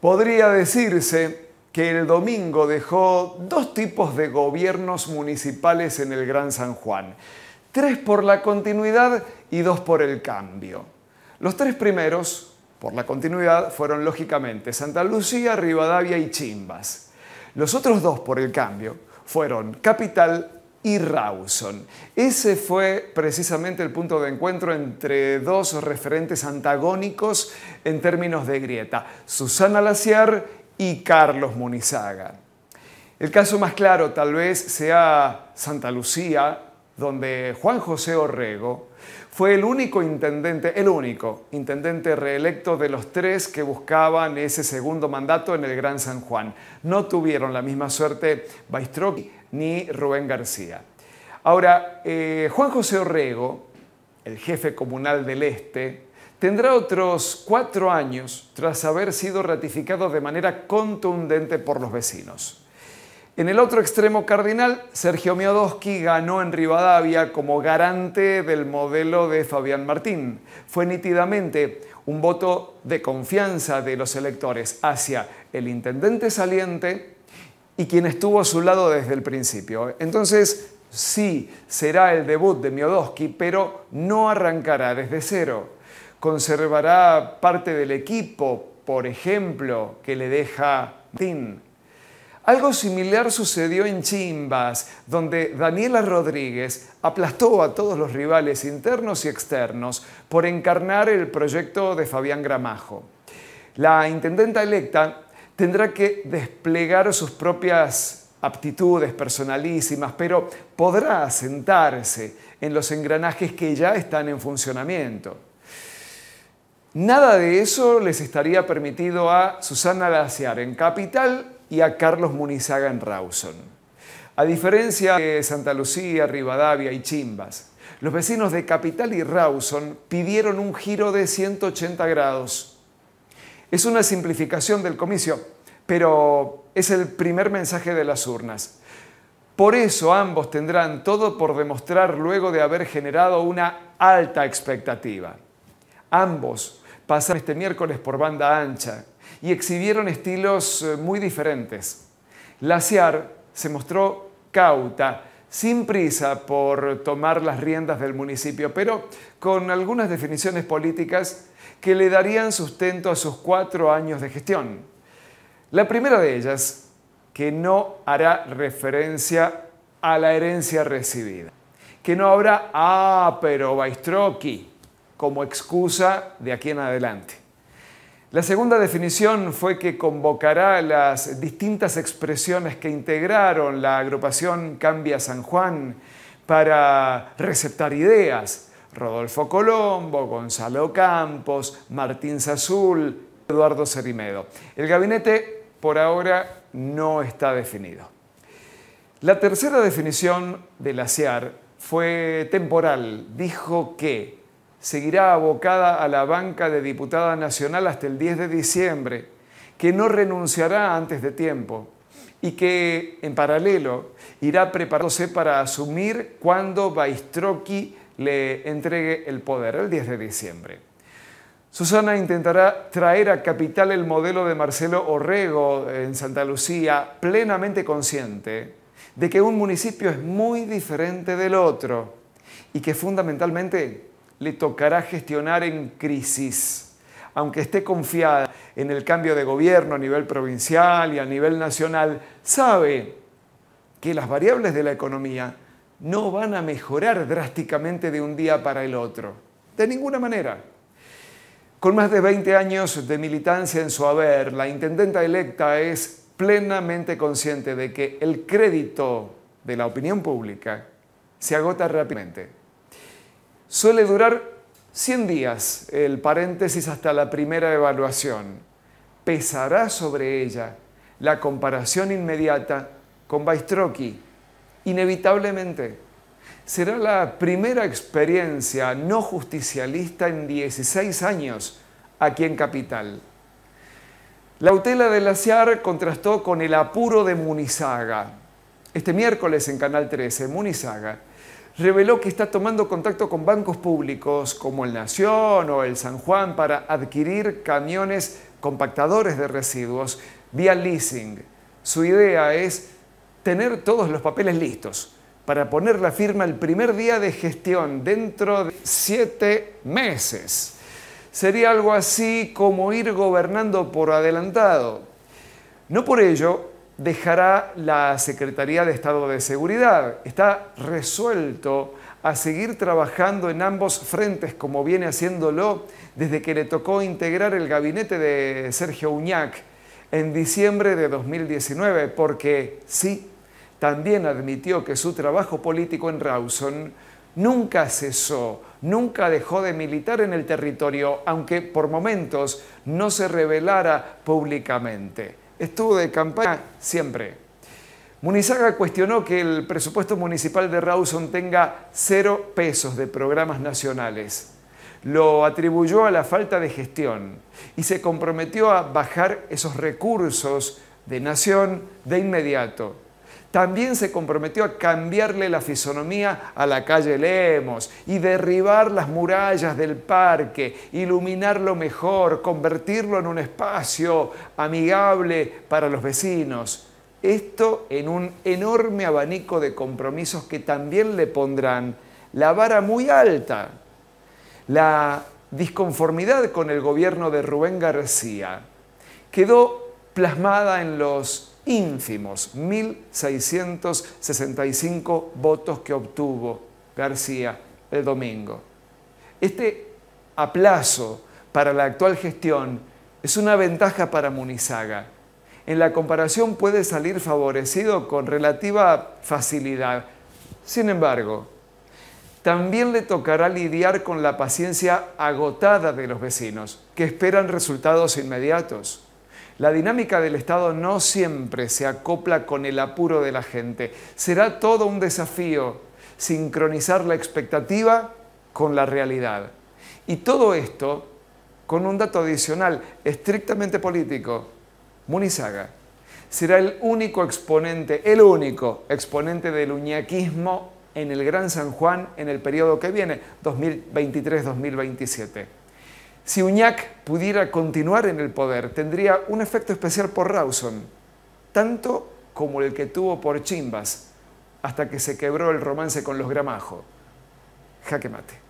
Podría decirse que el domingo dejó dos tipos de gobiernos municipales en el Gran San Juan. Tres por la continuidad y dos por el cambio. Los tres primeros, por la continuidad, fueron lógicamente Santa Lucía, Rivadavia y Chimbas. Los otros dos por el cambio fueron Capital y Rawson. Ese fue precisamente el punto de encuentro entre dos referentes antagónicos en términos de grieta, Susana Laciar y Carlos Munizaga. El caso más claro tal vez sea Santa Lucía, donde Juan José Orrego fue el único intendente, el único intendente reelecto de los tres que buscaban ese segundo mandato en el Gran San Juan. No tuvieron la misma suerte Baistroqui ni Rubén García. Ahora, eh, Juan José Orrego, el jefe comunal del Este, tendrá otros cuatro años tras haber sido ratificado de manera contundente por los vecinos. En el otro extremo cardinal, Sergio Miodowski ganó en Rivadavia como garante del modelo de Fabián Martín. Fue nítidamente un voto de confianza de los electores hacia el intendente saliente y quien estuvo a su lado desde el principio. Entonces, sí, será el debut de Miodowski, pero no arrancará desde cero. Conservará parte del equipo, por ejemplo, que le deja Martín algo similar sucedió en Chimbas, donde Daniela Rodríguez aplastó a todos los rivales internos y externos por encarnar el proyecto de Fabián Gramajo. La intendenta electa tendrá que desplegar sus propias aptitudes personalísimas, pero podrá sentarse en los engranajes que ya están en funcionamiento. Nada de eso les estaría permitido a Susana Laciar en Capital y a Carlos Munizaga en Rawson. A diferencia de Santa Lucía, Rivadavia y Chimbas, los vecinos de Capital y Rawson pidieron un giro de 180 grados. Es una simplificación del comicio, pero es el primer mensaje de las urnas. Por eso ambos tendrán todo por demostrar luego de haber generado una alta expectativa. Ambos pasan este miércoles por banda ancha, y exhibieron estilos eh, muy diferentes. Laciar se mostró cauta, sin prisa por tomar las riendas del municipio, pero con algunas definiciones políticas que le darían sustento a sus cuatro años de gestión. La primera de ellas, que no hará referencia a la herencia recibida, que no habrá, ah, pero Baistroqui, como excusa de aquí en adelante. La segunda definición fue que convocará las distintas expresiones que integraron la agrupación Cambia San Juan para receptar ideas. Rodolfo Colombo, Gonzalo Campos, Martín Sazul, Eduardo Cerimedo. El gabinete por ahora no está definido. La tercera definición de la fue temporal. Dijo que seguirá abocada a la banca de diputada nacional hasta el 10 de diciembre, que no renunciará antes de tiempo y que, en paralelo, irá preparándose para asumir cuando Baistroqui le entregue el poder, el 10 de diciembre. Susana intentará traer a Capital el modelo de Marcelo Orrego en Santa Lucía, plenamente consciente de que un municipio es muy diferente del otro y que fundamentalmente le tocará gestionar en crisis. Aunque esté confiada en el cambio de gobierno a nivel provincial y a nivel nacional, sabe que las variables de la economía no van a mejorar drásticamente de un día para el otro. De ninguna manera. Con más de 20 años de militancia en su haber, la intendenta electa es plenamente consciente de que el crédito de la opinión pública se agota rápidamente suele durar 100 días el paréntesis hasta la primera evaluación. Pesará sobre ella la comparación inmediata con Baistroki, inevitablemente. Será la primera experiencia no justicialista en 16 años aquí en Capital. La utela de Laciar contrastó con el apuro de Munizaga. Este miércoles en Canal 13, Munizaga reveló que está tomando contacto con bancos públicos como el Nación o el San Juan para adquirir camiones compactadores de residuos vía leasing. Su idea es tener todos los papeles listos para poner la firma el primer día de gestión dentro de siete meses. Sería algo así como ir gobernando por adelantado. No por ello dejará la Secretaría de Estado de Seguridad. Está resuelto a seguir trabajando en ambos frentes como viene haciéndolo desde que le tocó integrar el gabinete de Sergio Uñac en diciembre de 2019, porque sí, también admitió que su trabajo político en Rawson nunca cesó, nunca dejó de militar en el territorio, aunque por momentos no se revelara públicamente estuvo de campaña siempre. Munizaga cuestionó que el presupuesto municipal de Rawson tenga cero pesos de programas nacionales. Lo atribuyó a la falta de gestión y se comprometió a bajar esos recursos de nación de inmediato también se comprometió a cambiarle la fisonomía a la calle Lemos y derribar las murallas del parque, iluminarlo mejor, convertirlo en un espacio amigable para los vecinos. Esto en un enorme abanico de compromisos que también le pondrán la vara muy alta. La disconformidad con el gobierno de Rubén García quedó plasmada en los ínfimos, 1.665 votos que obtuvo García el domingo. Este aplazo para la actual gestión es una ventaja para Munizaga. En la comparación puede salir favorecido con relativa facilidad. Sin embargo, también le tocará lidiar con la paciencia agotada de los vecinos, que esperan resultados inmediatos. La dinámica del Estado no siempre se acopla con el apuro de la gente. Será todo un desafío sincronizar la expectativa con la realidad. Y todo esto con un dato adicional estrictamente político. Munizaga será el único exponente, el único exponente del uñaquismo en el Gran San Juan en el periodo que viene, 2023-2027. Si Uñac pudiera continuar en el poder, tendría un efecto especial por Rawson, tanto como el que tuvo por Chimbas, hasta que se quebró el romance con los Gramajo. Jaque mate.